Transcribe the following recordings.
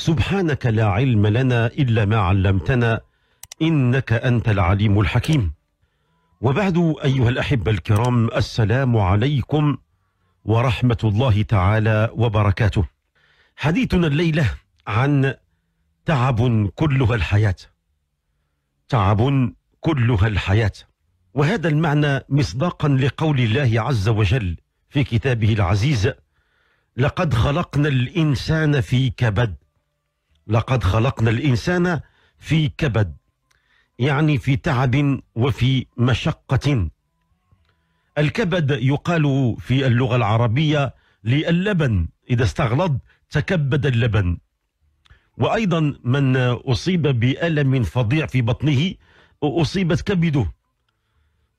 سبحانك لا علم لنا إلا ما علمتنا إنك أنت العليم الحكيم وبعد أيها الأحبة الكرام السلام عليكم ورحمة الله تعالى وبركاته حديثنا الليلة عن تعب كلها الحياة تعب كلها الحياة وهذا المعنى مصداقا لقول الله عز وجل في كتابه العزيز لقد خلقنا الإنسان في كبد لقد خلقنا الإنسان في كبد يعني في تعب وفي مشقة الكبد يقال في اللغة العربية للبن إذا استغلظ تكبد اللبن وأيضا من أصيب بألم فظيع في بطنه أصيبت كبده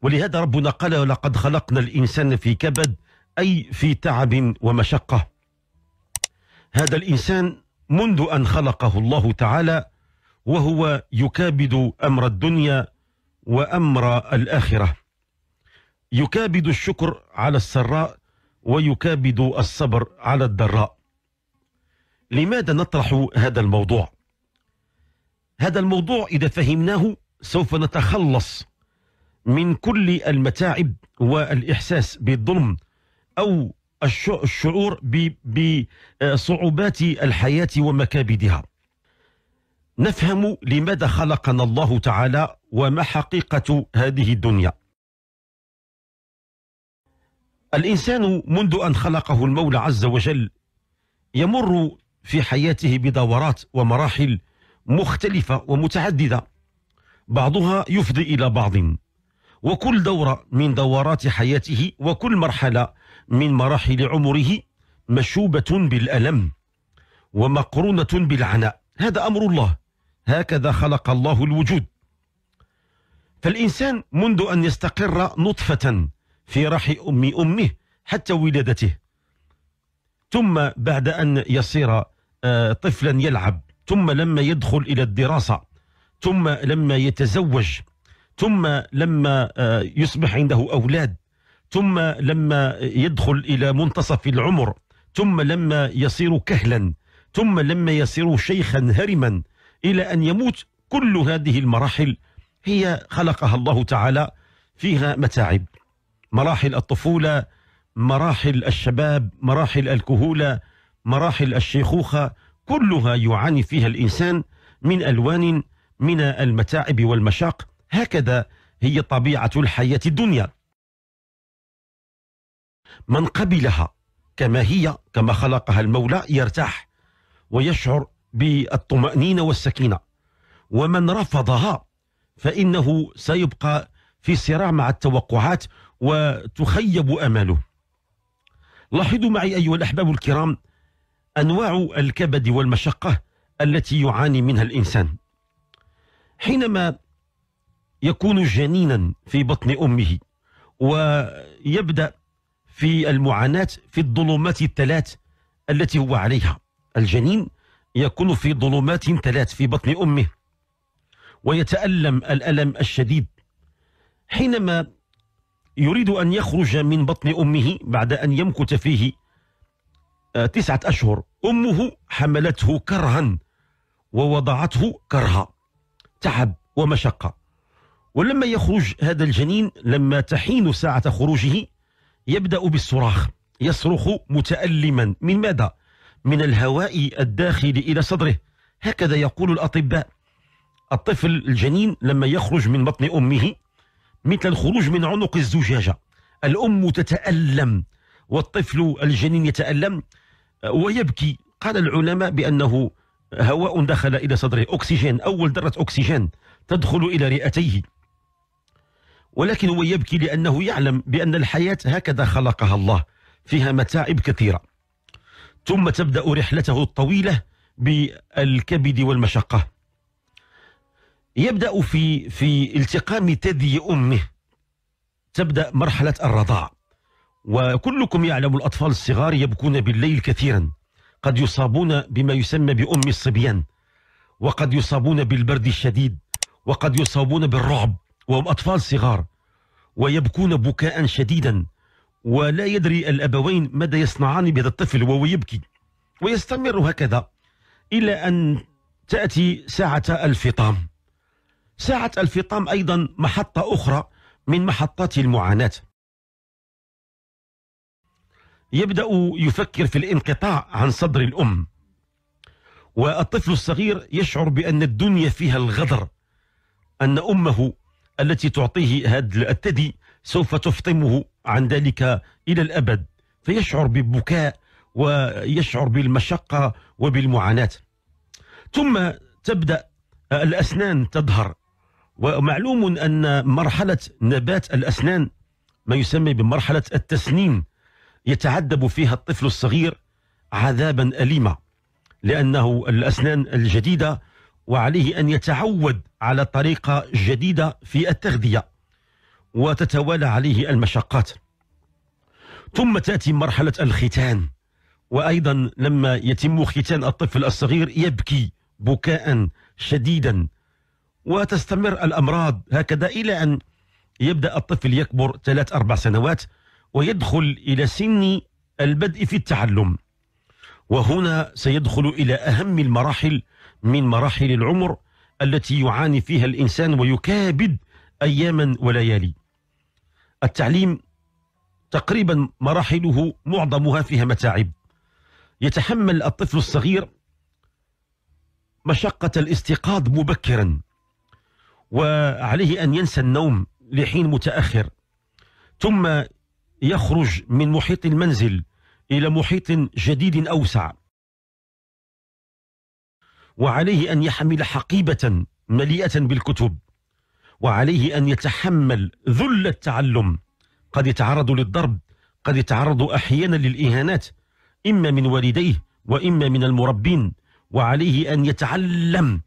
ولهذا ربنا قال لقد خلقنا الإنسان في كبد أي في تعب ومشقة هذا الإنسان منذ أن خلقه الله تعالى وهو يكابد أمر الدنيا وأمر الآخرة يكابد الشكر على السراء ويكابد الصبر على الضراء لماذا نطرح هذا الموضوع هذا الموضوع إذا فهمناه سوف نتخلص من كل المتاعب والإحساس بالظلم أو الشعور بصعوبات آه، الحياة ومكابدها نفهم لماذا خلقنا الله تعالى وما حقيقة هذه الدنيا الإنسان منذ أن خلقه المولى عز وجل يمر في حياته بدورات ومراحل مختلفة ومتعددة بعضها يفضي إلى بعض وكل دورة من دورات حياته وكل مرحلة من مراحل عمره مشوبة بالألم ومقرونة بالعناء هذا أمر الله هكذا خلق الله الوجود فالإنسان منذ أن يستقر نطفة في رحم أم أمه حتى ولادته ثم بعد أن يصير آه، طفلا يلعب ثم لما يدخل إلى الدراسة ثم لما يتزوج ثم لما آه، يصبح عنده أولاد ثم لما يدخل إلى منتصف العمر ثم لما يصير كهلا ثم لما يصير شيخا هرما إلى أن يموت كل هذه المراحل هي خلقها الله تعالى فيها متاعب مراحل الطفولة مراحل الشباب مراحل الكهولة مراحل الشيخوخة كلها يعاني فيها الإنسان من ألوان من المتاعب والمشاق هكذا هي طبيعة الحياة الدنيا من قبلها كما هي كما خلقها المولى يرتاح ويشعر بالطمأنينة والسكينة ومن رفضها فإنه سيبقى في صراع مع التوقعات وتخيب أماله لاحظوا معي أيها الأحباب الكرام أنواع الكبد والمشقة التي يعاني منها الإنسان حينما يكون جنينا في بطن أمه ويبدأ في المعاناة في الظلمات الثلاث التي هو عليها الجنين يكون في ظلمات ثلاث في بطن أمه ويتألم الألم الشديد حينما يريد أن يخرج من بطن أمه بعد أن يمكث فيه آه، تسعة أشهر أمه حملته كرها ووضعته كرها تعب ومشقة ولما يخرج هذا الجنين لما تحين ساعة خروجه يبدأ بالصراخ يصرخ متألما من ماذا؟ من الهواء الداخل إلى صدره هكذا يقول الأطباء الطفل الجنين لما يخرج من بطن أمه مثل الخروج من عنق الزجاجة الأم تتألم والطفل الجنين يتألم ويبكي قال العلماء بأنه هواء دخل إلى صدره أكسجين أول ذرة أكسجين تدخل إلى رئتيه ولكن هو يبكي لأنه يعلم بأن الحياة هكذا خلقها الله فيها متاعب كثيرة ثم تبدأ رحلته الطويلة بالكبد والمشقة يبدأ في في التقام ثدي أمه تبدأ مرحلة الرضاع وكلكم يعلم الأطفال الصغار يبكون بالليل كثيرا قد يصابون بما يسمى بأم الصبيان وقد يصابون بالبرد الشديد وقد يصابون بالرعب وهم أطفال صغار ويبكون بكاء شديدا ولا يدري الأبوين ماذا يصنعان بهذا الطفل وهو يبكي ويستمر هكذا إلى أن تأتي ساعة الفطام ساعة الفطام أيضا محطة أخرى من محطات المعاناة يبدأ يفكر في الانقطاع عن صدر الأم والطفل الصغير يشعر بأن الدنيا فيها الغدر أن أمه التي تعطيه هذا الثدي سوف تفطمه عن ذلك إلى الأبد فيشعر بالبكاء ويشعر بالمشقة وبالمعاناة ثم تبدأ الأسنان تظهر ومعلوم أن مرحلة نبات الأسنان ما يسمى بمرحلة التسنين يتعذب فيها الطفل الصغير عذابا أليما لأنه الأسنان الجديدة وعليه أن يتعود على طريقة جديدة في التغذية وتتوالى عليه المشقات ثم تأتي مرحلة الختان وأيضا لما يتم ختان الطفل الصغير يبكي بكاء شديدا وتستمر الأمراض هكذا إلى أن يبدأ الطفل يكبر ثلاث أربع سنوات ويدخل إلى سن البدء في التعلم وهنا سيدخل إلى أهم المراحل من مراحل العمر التي يعاني فيها الإنسان ويكابد أياما وليالي التعليم تقريبا مراحله معظمها فيها متاعب يتحمل الطفل الصغير مشقة الاستيقاظ مبكرا وعليه أن ينسى النوم لحين متأخر ثم يخرج من محيط المنزل إلى محيط جديد أوسع وعليه أن يحمل حقيبة مليئة بالكتب وعليه أن يتحمل ذل التعلم قد يتعرض للضرب قد يتعرض أحيانا للإهانات إما من والديه وإما من المربين وعليه أن يتعلم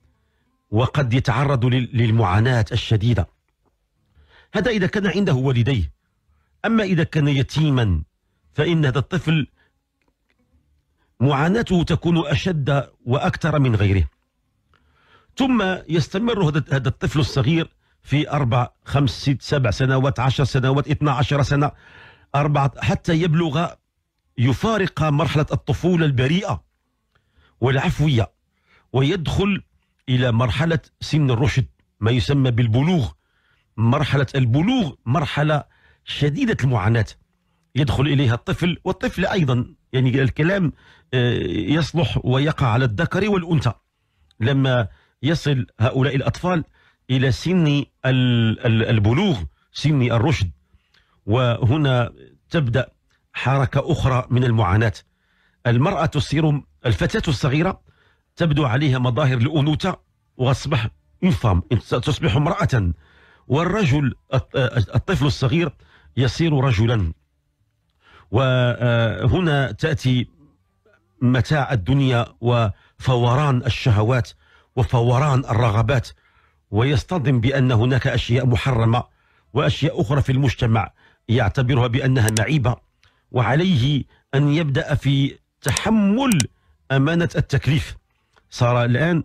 وقد يتعرض للمعاناة الشديدة هذا إذا كان عنده والديه أما إذا كان يتيما فإن هذا الطفل معاناته تكون أشد وأكثر من غيره ثم يستمر هذا الطفل الصغير في أربع خمس ست سبع سنوات عشر سنوات اثنى عشر سنة أربعة حتى يبلغ يفارق مرحلة الطفولة البريئة والعفوية ويدخل إلى مرحلة سن الرشد ما يسمى بالبلوغ مرحلة البلوغ مرحلة شديدة المعاناة يدخل إليها الطفل والطفل أيضا يعني الكلام آه، يصلح ويقع على الذكر والأنثى لما يصل هؤلاء الأطفال إلى سن البلوغ سن الرشد وهنا تبدأ حركة أخرى من المعاناة المرأة تصير الفتاة الصغيرة تبدو عليها مظاهر الأنوثة وأصبح انفام تصبح امرأة والرجل الطفل الصغير يصير رجلا وهنا تأتي متاع الدنيا وفوران الشهوات وفوران الرغبات ويصطدم بأن هناك أشياء محرمة وأشياء أخرى في المجتمع يعتبرها بأنها معيبة وعليه أن يبدأ في تحمل أمانة التكليف صار الآن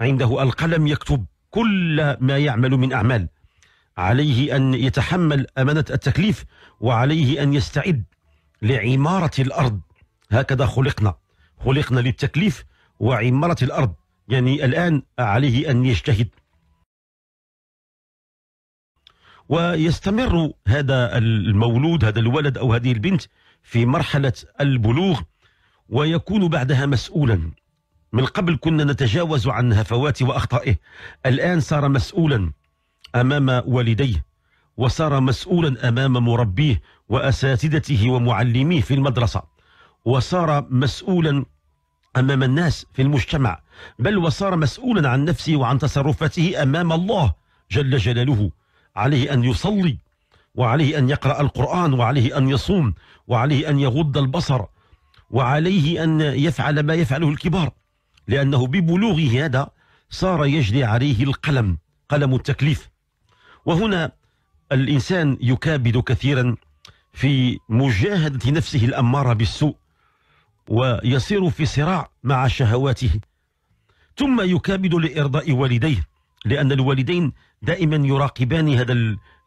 عنده القلم يكتب كل ما يعمل من أعمال عليه أن يتحمل أمانة التكليف وعليه أن يستعد لعمارة الأرض هكذا خلقنا خلقنا للتكليف وعمارة الأرض يعني الآن عليه أن يجتهد ويستمر هذا المولود هذا الولد أو هذه البنت في مرحلة البلوغ ويكون بعدها مسؤولا من قبل كنا نتجاوز عن هفواته وأخطائه الآن صار مسؤولا أمام والديه وصار مسؤولا أمام مربيه وأساتذته ومعلميه في المدرسة وصار مسؤولا أمام الناس في المجتمع بل وصار مسؤولا عن نفسه وعن تصرفاته أمام الله جل جلاله عليه أن يصلي وعليه أن يقرأ القرآن وعليه أن يصوم وعليه أن يغض البصر وعليه أن يفعل ما يفعله الكبار لأنه ببلوغه هذا صار يجري عليه القلم قلم التكليف وهنا الإنسان يكابد كثيرا في مجاهدة نفسه الأمارة بالسوء ويصير في صراع مع شهواته ثم يكابد لإرضاء والديه لأن الوالدين دائما يراقبان هذا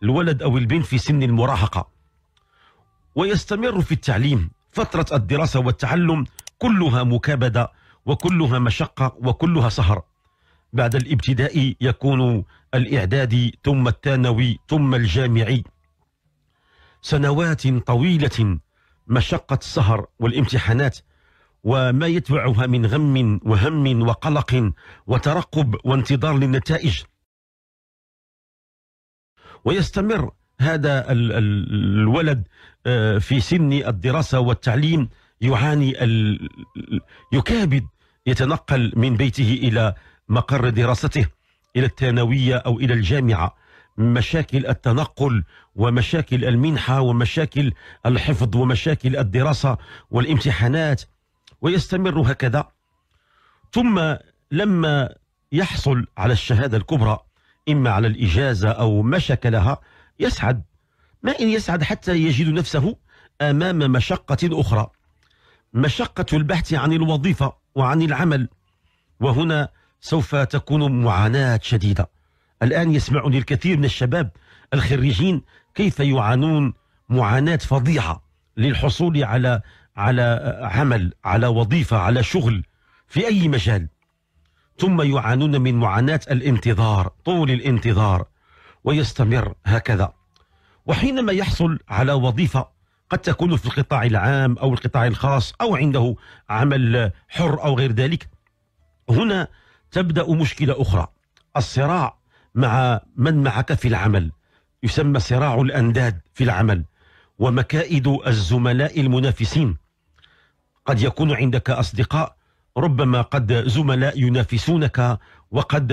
الولد أو البنت في سن المراهقة ويستمر في التعليم فترة الدراسة والتعلم كلها مكابدة وكلها مشقة وكلها سهر بعد الابتدائي يكون الإعدادي ثم الثانوي ثم الجامعي سنوات طويلة مشقة السهر والامتحانات وما يتبعها من غم وهم وقلق وترقب وانتظار للنتائج ويستمر هذا الولد آه، في سن الدراسة والتعليم يعاني يكابد يتنقل من بيته إلى مقر دراسته إلى الثانوية أو إلى الجامعة مشاكل التنقل ومشاكل المنحة ومشاكل الحفظ ومشاكل الدراسة والامتحانات ويستمر هكذا ثم لما يحصل على الشهادة الكبرى إما على الإجازة أو ما شكلها يسعد ما إن يسعد حتى يجد نفسه أمام مشقة أخرى مشقة البحث عن الوظيفة وعن العمل وهنا سوف تكون معاناة شديدة الآن يسمعني الكثير من الشباب الخريجين كيف يعانون معاناة فظيعة للحصول على على عمل على وظيفة على شغل في أي مجال ثم يعانون من معاناة الانتظار طول الانتظار ويستمر هكذا وحينما يحصل على وظيفة قد تكون في القطاع العام أو القطاع الخاص أو عنده عمل حر أو غير ذلك هنا تبدأ مشكلة أخرى الصراع مع من معك في العمل يسمى صراع الأنداد في العمل ومكائد الزملاء المنافسين قد يكون عندك أصدقاء ربما قد زملاء ينافسونك وقد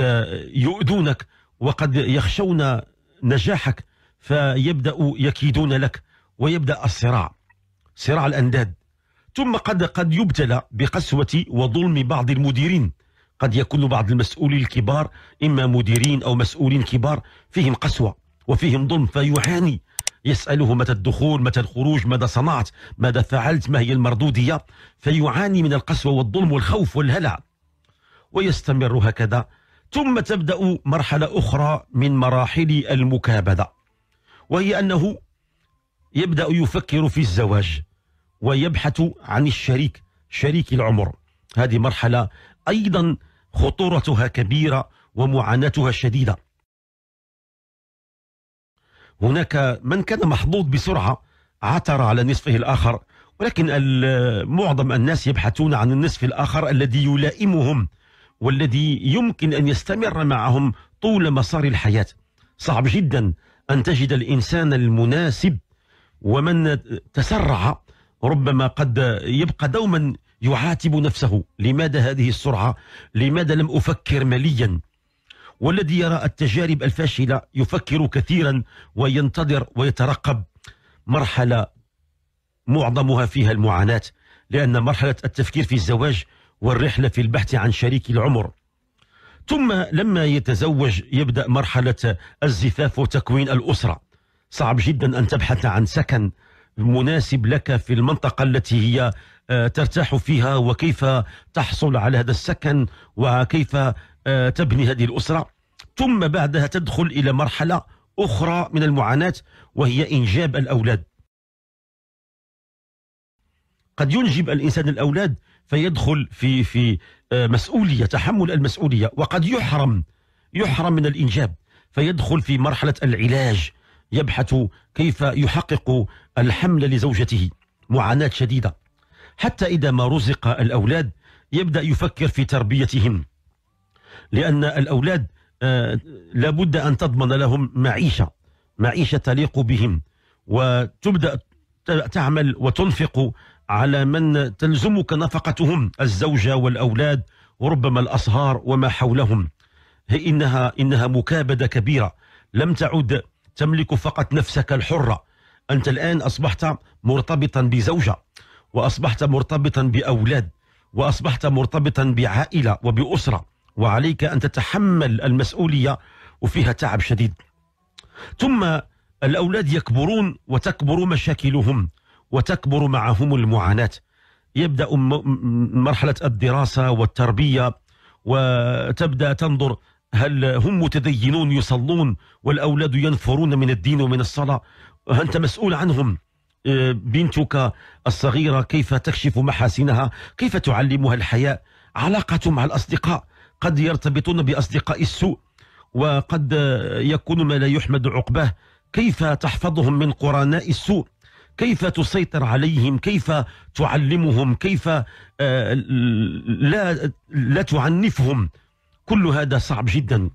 يؤذونك وقد يخشون نجاحك فيبدأ يكيدون لك ويبدأ الصراع صراع الأنداد ثم قد قد يبتلى بقسوة وظلم بعض المديرين قد يكون بعض المسؤولين الكبار إما مديرين أو مسؤولين كبار فيهم قسوة وفيهم ظلم فيعاني يسأله متى الدخول متى الخروج ماذا صنعت ماذا فعلت ما هي المردودية فيعاني من القسوة والظلم والخوف والهلع ويستمر هكذا ثم تبدأ مرحلة أخرى من مراحل المكابدة وهي أنه يبدأ يفكر في الزواج ويبحث عن الشريك شريك العمر هذه مرحلة أيضا خطورتها كبيرة ومعاناتها شديدة هناك من كان محظوظ بسرعة عثر على نصفه الآخر ولكن معظم الناس يبحثون عن النصف الآخر الذي يلائمهم والذي يمكن أن يستمر معهم طول مسار الحياة صعب جدا أن تجد الإنسان المناسب ومن تسرع ربما قد يبقى دوما يعاتب نفسه لماذا هذه السرعة لماذا لم أفكر مليا والذي يرى التجارب الفاشلة يفكر كثيرا وينتظر ويترقب مرحلة معظمها فيها المعاناة لأن مرحلة التفكير في الزواج والرحلة في البحث عن شريك العمر ثم لما يتزوج يبدأ مرحلة الزفاف وتكوين الأسرة صعب جدا أن تبحث عن سكن المناسب لك في المنطقة التي هي آه، ترتاح فيها وكيف تحصل على هذا السكن وكيف آه، تبني هذه الأسرة ثم بعدها تدخل إلى مرحلة أخرى من المعاناة وهي إنجاب الأولاد قد ينجب الإنسان الأولاد فيدخل في في آه، مسؤولية تحمل المسؤولية وقد يحرم يحرم من الإنجاب فيدخل في مرحلة العلاج يبحث كيف يحقق الحمل لزوجته معاناة شديدة حتى إذا ما رزق الأولاد يبدأ يفكر في تربيتهم لأن الأولاد آه، لابد أن تضمن لهم معيشة معيشة تليق بهم وتبدأ تعمل وتنفق على من تلزمك نفقتهم الزوجة والأولاد وربما الأصهار وما حولهم إنها, إنها مكابدة كبيرة لم تعد تملك فقط نفسك الحرة أنت الآن أصبحت مرتبطا بزوجة وأصبحت مرتبطا بأولاد وأصبحت مرتبطا بعائلة وبأسرة وعليك أن تتحمل المسؤولية وفيها تعب شديد ثم الأولاد يكبرون وتكبر مشاكلهم وتكبر معهم المعاناة يبدأ مرحلة الدراسة والتربية وتبدأ تنظر هل هم متدينون يصلون والأولاد ينفرون من الدين ومن الصلاة أنت مسؤول عنهم آه، بنتك الصغيرة كيف تكشف محاسنها كيف تعلمها الحياء علاقة مع الأصدقاء قد يرتبطون بأصدقاء السوء وقد يكون ما لا يحمد عقباه كيف تحفظهم من قرناء السوء كيف تسيطر عليهم كيف تعلمهم كيف آه، لا لا تعنفهم كل هذا صعب جدا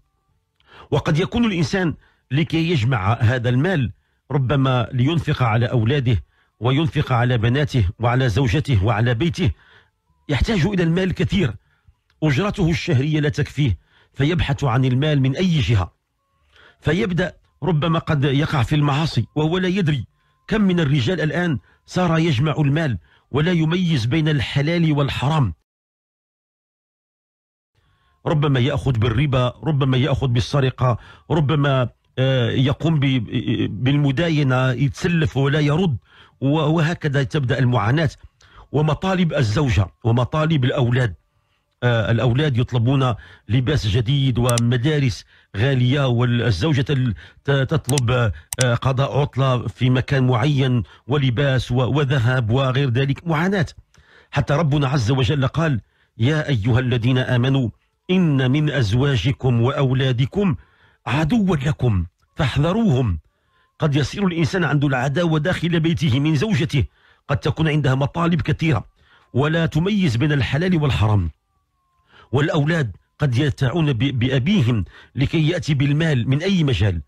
وقد يكون الإنسان لكي يجمع هذا المال ربما لينفق على أولاده وينفق على بناته وعلى زوجته وعلى بيته يحتاج إلى المال كثير أجرته الشهرية لا تكفيه فيبحث عن المال من أي جهة فيبدأ ربما قد يقع في المعاصي وهو لا يدري كم من الرجال الآن صار يجمع المال ولا يميز بين الحلال والحرام ربما ياخذ بالربا ربما ياخذ بالسرقه ربما آه، يقوم بالمداينه يتسلف ولا يرد وهكذا تبدا المعاناه ومطالب الزوجه ومطالب الاولاد آه، الاولاد يطلبون لباس جديد ومدارس غاليه والزوجه تطلب آه، قضاء عطله في مكان معين ولباس وذهب وغير ذلك معاناه حتى ربنا عز وجل قال يا ايها الذين امنوا إن من أزواجكم وأولادكم عدوا لكم فاحذروهم قد يصير الإنسان عنده العداوة داخل بيته من زوجته قد تكون عندها مطالب كثيرة ولا تميز بين الحلال والحرام والأولاد قد يتعون بأبيهم لكي يأتي بالمال من أي مجال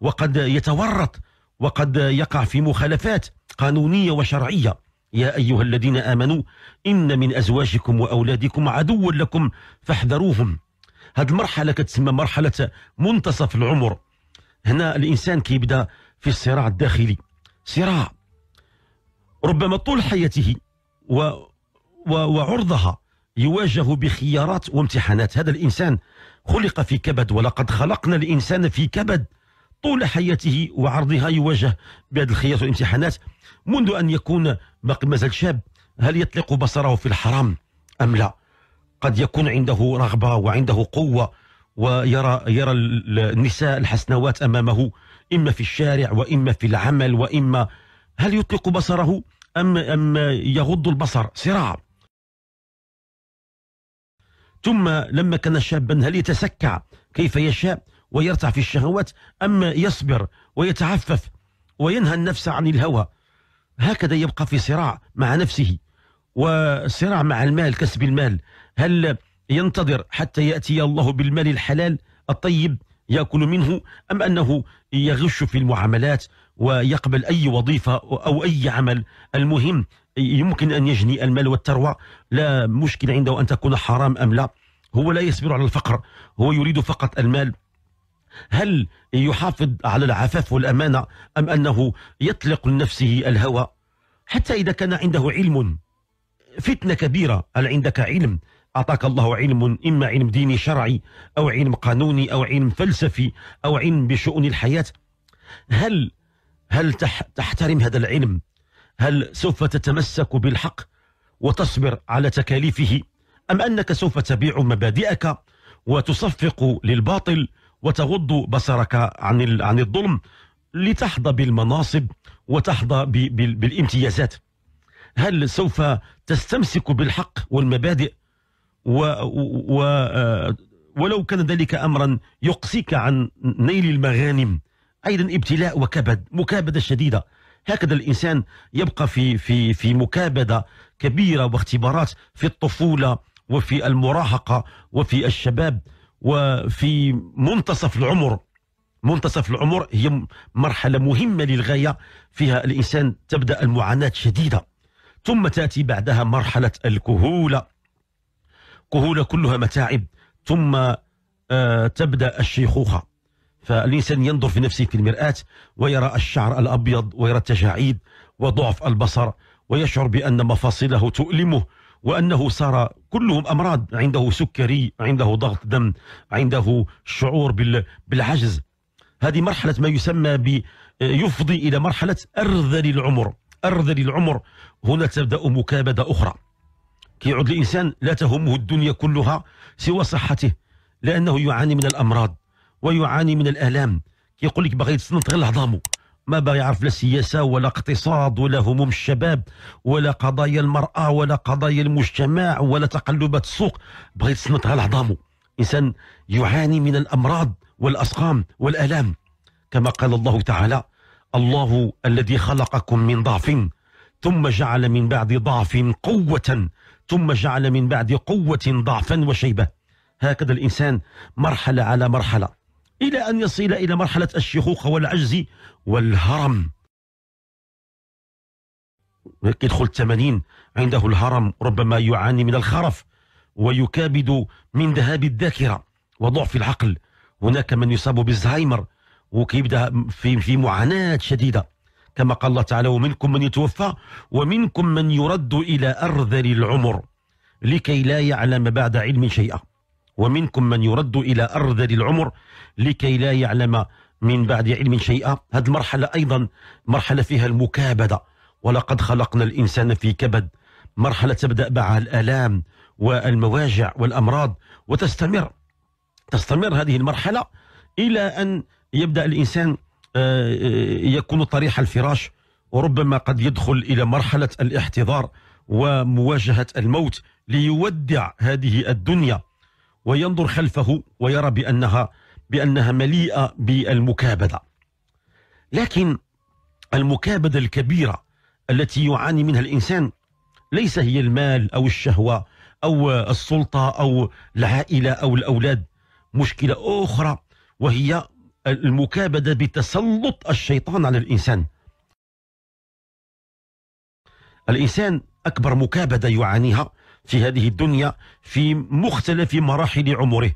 وقد يتورط وقد يقع في مخالفات قانونية وشرعية يا أيها الذين آمنوا إن من أزواجكم وأولادكم عدوا لكم فاحذروهم هاد المرحلة كتسمى مرحلة منتصف العمر هنا الإنسان كيبدأ في الصراع الداخلي صراع ربما طول حياته و و وعرضها يواجه بخيارات وامتحانات هذا الإنسان خلق في كبد ولقد خلقنا الإنسان في كبد طول حياته وعرضها يواجه بهذه الخيارات والامتحانات منذ أن يكون باقي مازال شاب هل يطلق بصره في الحرام أم لا قد يكون عنده رغبة وعنده قوة ويرى يرى النساء الحسنوات أمامه إما في الشارع وإما في العمل وإما هل يطلق بصره أم, أم يغض البصر صراع ثم لما كان شابا هل يتسكع كيف يشاء ويرتع في الشهوات أم يصبر ويتعفف وينهى النفس عن الهوى هكذا يبقى في صراع مع نفسه وصراع مع المال كسب المال هل ينتظر حتى يأتي الله بالمال الحلال الطيب يأكل منه أم أنه يغش في المعاملات ويقبل أي وظيفة أو أي عمل المهم يمكن أن يجني المال والثروة لا مشكل عنده أن تكون حرام أم لا هو لا يصبر على الفقر هو يريد فقط المال هل يحافظ على العفاف والأمانة أم أنه يطلق لنفسه الهوى حتى إذا كان عنده علم فتنة كبيرة هل عندك علم أعطاك الله علم إما علم ديني شرعي أو علم قانوني أو علم فلسفي أو علم بشؤون الحياة هل هل تحترم هذا العلم هل سوف تتمسك بالحق وتصبر على تكاليفه أم أنك سوف تبيع مبادئك وتصفق للباطل وتغض بصرك عن عن الظلم لتحظى بالمناصب وتحظى بالامتيازات هل سوف تستمسك بالحق والمبادئ و, و آه، ولو كان ذلك امرا يقصيك عن نيل المغانم ايضا ابتلاء وكبد مكابده شديده هكذا الانسان يبقى في في في مكابده كبيره واختبارات في الطفوله وفي المراهقه وفي الشباب وفي منتصف العمر منتصف العمر هي مرحلة مهمة للغاية فيها الإنسان تبدأ المعاناة شديدة ثم تأتي بعدها مرحلة الكهولة كهولة كلها متاعب ثم آه، تبدأ الشيخوخة فالإنسان ينظر في نفسه في المرآة ويرى الشعر الأبيض ويرى التجاعيد وضعف البصر ويشعر بأن مفاصله تؤلمه وأنه صار كلهم أمراض عنده سكري عنده ضغط دم عنده شعور بالعجز هذه مرحلة ما يسمى ب يفضي إلى مرحلة أرذل العمر أرذل العمر هنا تبدأ مكابدة أخرى كيعود الإنسان لا تهمه الدنيا كلها سوى صحته لأنه يعاني من الأمراض ويعاني من الآلام كيقول لك باغي تسنط غير عظامه ما باغي يعرف لا سياسه ولا اقتصاد ولا هموم الشباب ولا قضايا المراه ولا قضايا المجتمع ولا تقلبات السوق بغى على عظامه انسان يعاني من الامراض والاسقام والالام كما قال الله تعالى الله الذي خلقكم من ضعف ثم جعل من بعد ضعف قوة ثم جعل من بعد قوة ضعفا وشيبة هكذا الإنسان مرحلة على مرحلة إلى أن يصل إلى مرحلة الشيخوخة والعجز والهرم يدخل الثمانين عنده الهرم ربما يعاني من الخرف ويكابد من ذهاب الذاكرة وضعف العقل هناك من يصاب بالزهايمر وكيبدا في في معاناه شديده كما قال الله تعالى ومنكم من يتوفى ومنكم من يرد الى ارذل العمر لكي لا يعلم بعد علم شيئا ومنكم من يرد إلى أرذل العمر لكي لا يعلم من بعد علم شيئا هذه المرحلة أيضا مرحلة فيها المكابدة ولقد خلقنا الإنسان في كبد مرحلة تبدأ معها الآلام والمواجع والأمراض وتستمر تستمر هذه المرحلة إلى أن يبدأ الإنسان آه، آه، يكون طريح الفراش وربما قد يدخل إلى مرحلة الاحتضار ومواجهة الموت ليودع هذه الدنيا وينظر خلفه ويرى بأنها بأنها مليئة بالمكابدة لكن المكابدة الكبيرة التي يعاني منها الإنسان ليس هي المال أو الشهوة أو السلطة أو العائلة أو الأولاد مشكلة أخرى وهي المكابدة بتسلط الشيطان على الإنسان الإنسان أكبر مكابدة يعانيها في هذه الدنيا في مختلف مراحل عمره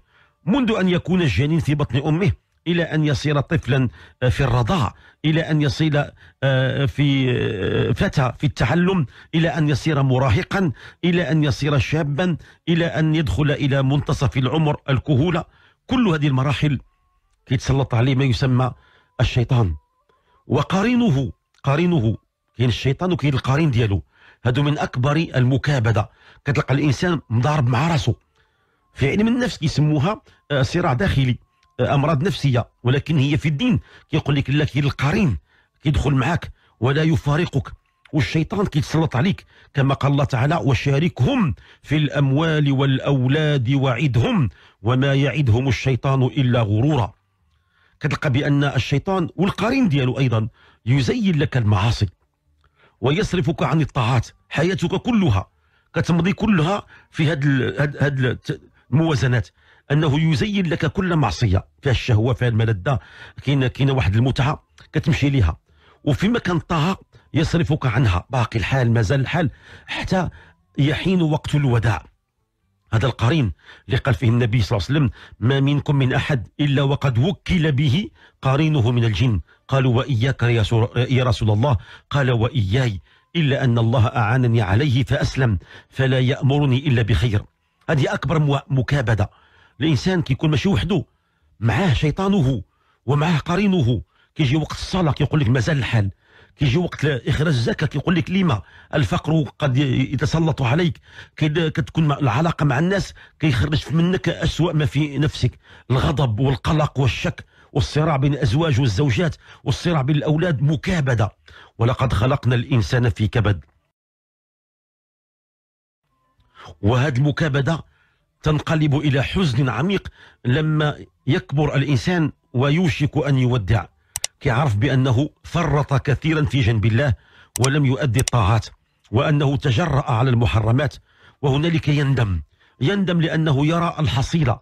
منذ أن يكون الجنين في بطن أمه إلى أن يصير طفلا آه، في الرضاع إلى أن يصير آه، في آه، فتى في التعلم إلى أن يصير مراهقا إلى أن يصير شابا إلى أن يدخل إلى منتصف العمر الكهولة كل هذه المراحل كيتسلط عليه ما يسمى الشيطان وقارنه قارنه كاين الشيطان وكاين القارين ديالو هادو من اكبر المكابده كتلقى الانسان مضارب مع راسو في يعني علم النفس كيسموها آه، صراع داخلي آه، امراض نفسيه ولكن هي في الدين كيقول لك لا كاين القرين كيدخل معاك ولا يفارقك والشيطان كيتسلط عليك كما قال الله تعالى وشاركهم في الاموال والاولاد وعدهم وما يعدهم الشيطان الا غرورا كتلقى بان الشيطان والقرين ديالو ايضا يزين لك المعاصي ويصرفك عن الطاعات حياتك كلها كتمضي كلها في هاد الموازنات انه يزين لك كل معصيه فيها الشهوه فيها الملذه كاين كاين واحد المتعه كتمشي ليها وفيما كان الطاعه يصرفك عنها باقي الحال مازال الحال حتى يحين وقت الوداع هذا القرين اللي قال فيه النبي صلى الله عليه وسلم ما منكم من أحد إلا وقد وكل به قرينه من الجن قالوا وإياك يا رسول الله قال وإياي إلا أن الله أعانني عليه فأسلم فلا يأمرني إلا بخير هذه أكبر مكابدة الإنسان كيكون ماشي وحده معاه شيطانه ومعاه قرينه كيجي وقت الصلاة كيقول لك مازال الحال كيجي وقت اخراج الزكاه كيقول لك لما الفقر قد يتسلط عليك كتكون العلاقه مع الناس كيخرج منك اسوا ما في نفسك الغضب والقلق والشك والصراع بين الازواج والزوجات والصراع بين الاولاد مكابده ولقد خلقنا الانسان في كبد وهذه المكابده تنقلب الى حزن عميق لما يكبر الانسان ويوشك ان يودع يعرف بأنه فرط كثيرا في جنب الله ولم يؤدي الطاعات وأنه تجرأ على المحرمات وهنالك يندم يندم لأنه يرى الحصيلة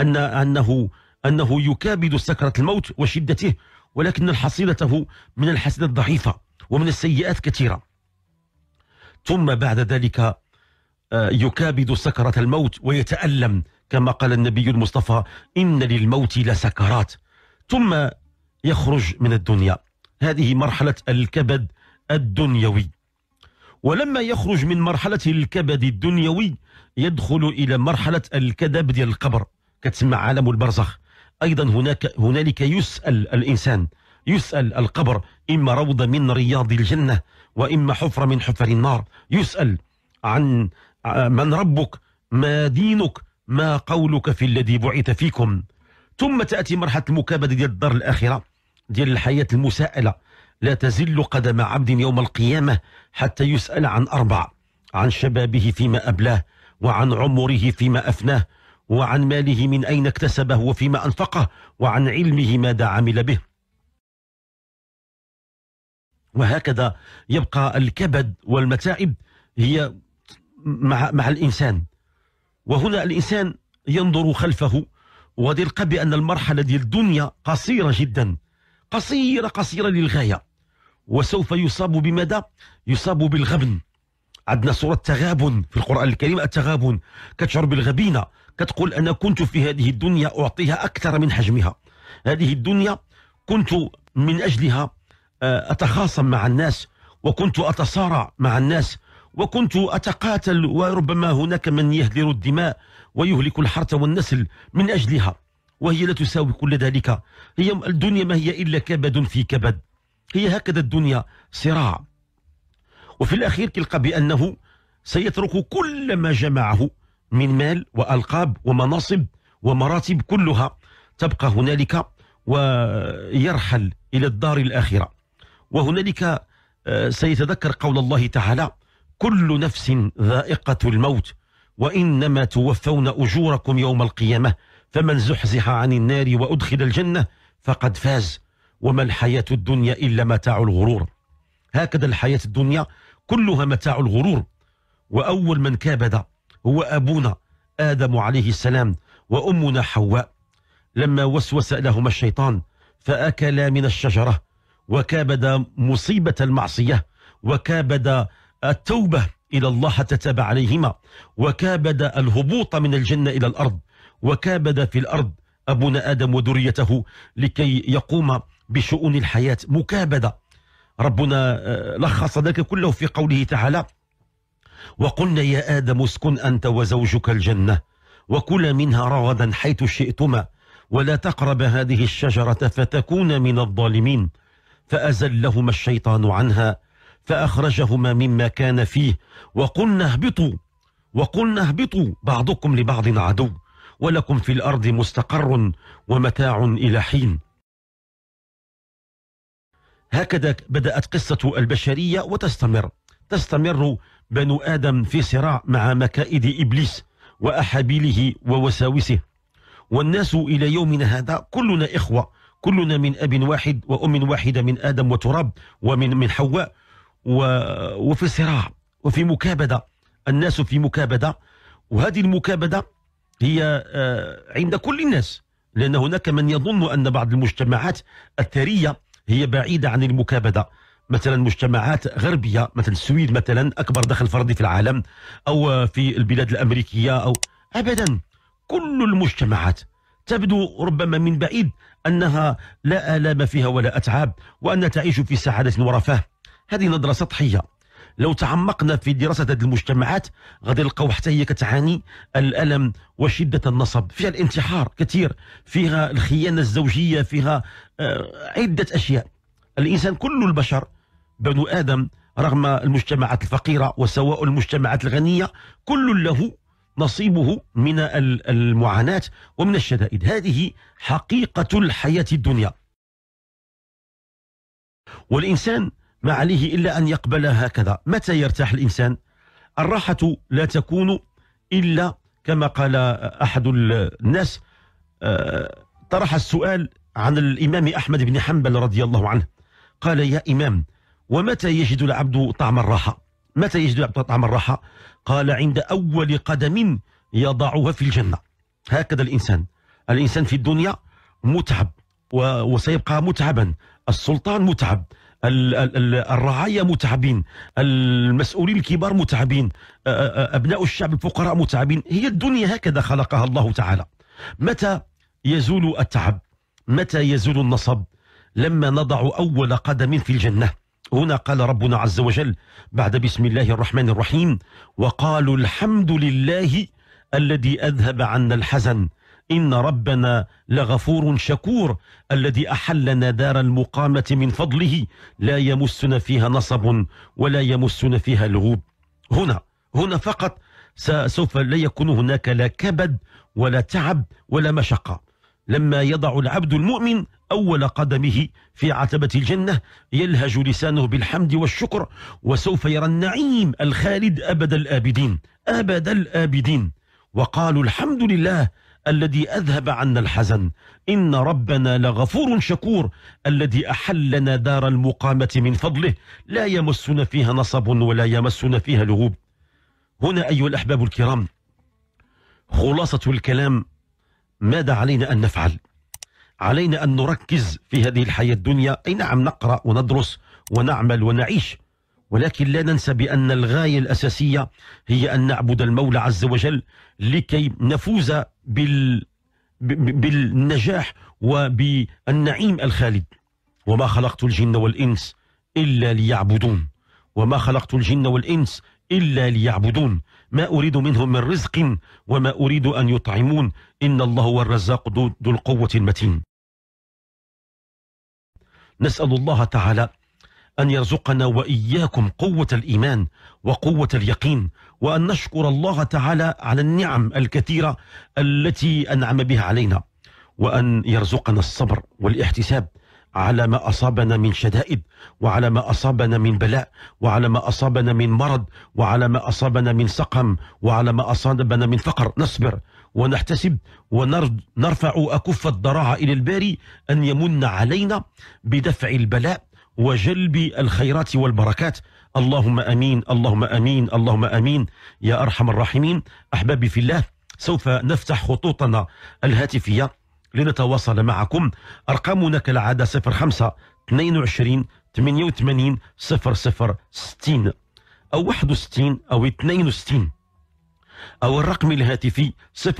أن أنه أنه يكابد سكرة الموت وشدته ولكن حصيلته من الحسنات ضعيفة ومن السيئات كثيرة ثم بعد ذلك آه، يكابد سكرة الموت ويتألم كما قال النبي المصطفى إن للموت لسكرات ثم يخرج من الدنيا هذه مرحلة الكبد الدنيوي ولما يخرج من مرحلة الكبد الدنيوي يدخل إلى مرحلة الكدب ديال القبر كتسمى عالم البرزخ أيضا هناك هنالك يسأل الإنسان يسأل القبر إما روضة من رياض الجنة وإما حفرة من حفر النار يسأل عن من ربك ما دينك ما قولك في الذي بعث فيكم ثم تأتي مرحلة المكابدة ديال الدار الآخرة ديال الحياة المساءلة لا تزل قدم عبد يوم القيامة حتى يسأل عن أربع عن شبابه فيما أبلاه وعن عمره فيما أفناه وعن ماله من أين اكتسبه وفيما أنفقه وعن علمه ماذا عمل به وهكذا يبقى الكبد والمتاعب هي مع, مع الإنسان وهنا الإنسان ينظر خلفه وهذا بأن المرحلة ديال الدنيا قصيرة جدا قصيرة قصيرة للغاية وسوف يصاب بماذا؟ يصاب بالغبن عندنا سورة تغابن في القرآن الكريم التغابن كتشعر بالغبينة كتقول أنا كنت في هذه الدنيا أعطيها أكثر من حجمها هذه الدنيا كنت من أجلها آه، أتخاصم مع الناس وكنت أتصارع مع الناس وكنت أتقاتل وربما هناك من يهدر الدماء ويهلك الحرث والنسل من أجلها وهي لا تساوي كل ذلك هي الدنيا ما هي إلا كبد في كبد هي هكذا الدنيا صراع وفي الأخير تلقى بأنه سيترك كل ما جمعه من مال وألقاب ومناصب ومراتب كلها تبقى هنالك ويرحل إلى الدار الآخرة وهنالك آه، سيتذكر قول الله تعالى كل نفس ذائقة الموت وإنما توفون أجوركم يوم القيامة فمن زحزح عن النار وأدخل الجنة فقد فاز وما الحياة الدنيا إلا متاع الغرور هكذا الحياة الدنيا كلها متاع الغرور وأول من كابد هو أبونا آدم عليه السلام وأمنا حواء لما وسوس لهما الشيطان فأكلا من الشجرة وكابد مصيبة المعصية وكابد التوبة إلى الله حتى تاب عليهما وكابد الهبوط من الجنة إلى الأرض وكابد في الأرض أبونا آدم وذريته لكي يقوم بشؤون الحياة مكابدة ربنا آه، لخص ذلك كله في قوله تعالى وقلنا يا آدم اسكن أنت وزوجك الجنة وكل منها رغدا حيث شئتما ولا تقرب هذه الشجرة فتكون من الظالمين فأزلهما الشيطان عنها فأخرجهما مما كان فيه وقلنا اهبطوا وقلنا اهبطوا بعضكم لبعض عدو ولكم في الأرض مستقر ومتاع إلى حين هكذا بدأت قصة البشرية وتستمر تستمر بنو آدم في صراع مع مكائد إبليس وأحابيله ووساوسه والناس إلى يومنا هذا كلنا إخوة كلنا من أب واحد وأم واحدة من آدم وتراب ومن من حواء وفي صراع وفي مكابدة الناس في مكابدة وهذه المكابدة هي آه، عند كل الناس لأن هناك من يظن أن بعض المجتمعات الثرية هي بعيدة عن المكابدة مثلا مجتمعات غربية مثل السويد مثلا أكبر دخل فردي في العالم أو آه، في البلاد الأمريكية أو أبدا كل المجتمعات تبدو ربما من بعيد أنها لا آلام فيها ولا أتعاب وأنها تعيش في سعادة ورفاه هذه نظرة سطحية لو تعمقنا في دراسة هذه المجتمعات غادي نلقاو حتى هي كتعاني الألم وشدة النصب فيها الانتحار كثير فيها الخيانة الزوجية فيها آه، عدة أشياء الإنسان كل البشر بنو آدم رغم المجتمعات الفقيرة وسواء المجتمعات الغنية كل له نصيبه من المعاناة ومن الشدائد هذه حقيقة الحياة الدنيا والإنسان ما عليه إلا أن يقبل هكذا متى يرتاح الإنسان الراحة لا تكون إلا كما قال أحد الناس آه، طرح السؤال عن الإمام أحمد بن حنبل رضي الله عنه قال يا إمام ومتى يجد العبد طعم الراحة متى يجد العبد طعم الراحة قال عند أول قدم يضعها في الجنة هكذا الإنسان الإنسان في الدنيا متعب وسيبقى متعبا السلطان متعب الرعايا متعبين المسؤولين الكبار متعبين أبناء الشعب الفقراء متعبين هي الدنيا هكذا خلقها الله تعالى متى يزول التعب متى يزول النصب لما نضع أول قدم في الجنة هنا قال ربنا عز وجل بعد بسم الله الرحمن الرحيم وقالوا الحمد لله الذي أذهب عنا الحزن إن ربنا لغفور شكور الذي أحلنا دار المقامة من فضله لا يمسنا فيها نصب ولا يمسنا فيها لغوب هنا هنا فقط سوف لا يكون هناك لا كبد ولا تعب ولا مشقة لما يضع العبد المؤمن أول قدمه في عتبة الجنة يلهج لسانه بالحمد والشكر وسوف يرى النعيم الخالد أبد الآبدين أبد الآبدين وقالوا الحمد لله الذي أذهب عنا الحزن إن ربنا لغفور شكور الذي أحلنا دار المقامة من فضله لا يمسنا فيها نصب ولا يمسنا فيها لغوب هنا أيها الأحباب الكرام خلاصة الكلام ماذا علينا أن نفعل علينا أن نركز في هذه الحياة الدنيا أي نعم نقرأ وندرس ونعمل ونعيش ولكن لا ننسى بأن الغاية الأساسية هي أن نعبد المولى عز وجل لكي نفوز بال بالنجاح وبالنعيم الخالد وما خلقت الجن والإنس إلا ليعبدون وما خلقت الجن والإنس إلا ليعبدون ما أريد منهم من رزق وما أريد أن يطعمون إن الله هو الرزاق ذو القوة المتين نسأل الله تعالى أن يرزقنا وإياكم قوة الإيمان وقوة اليقين وأن نشكر الله تعالى على النعم الكثيرة التي أنعم بها علينا وأن يرزقنا الصبر والاحتساب على ما أصابنا من شدائد وعلى ما أصابنا من بلاء وعلى ما أصابنا من مرض وعلى ما أصابنا من سقم وعلى ما أصابنا من فقر نصبر ونحتسب ونرفع أكف الضراعة إلى الباري أن يمن علينا بدفع البلاء وجلب الخيرات والبركات اللهم امين اللهم امين اللهم امين يا ارحم الراحمين احبابي في الله سوف نفتح خطوطنا الهاتفيه لنتواصل معكم ارقامنا كالعاده 05 22 88 00 60 او 61 او 62 او الرقم الهاتفي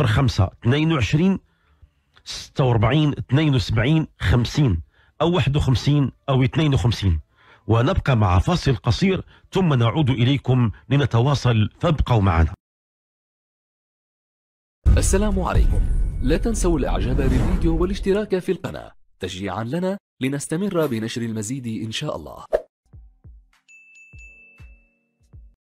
05 22 46 72 50 او 51 او 52 ونبقى مع فاصل قصير ثم نعود إليكم لنتواصل فابقوا معنا السلام عليكم لا تنسوا الإعجاب بالفيديو والاشتراك في القناة تشجيعا لنا لنستمر بنشر المزيد إن شاء الله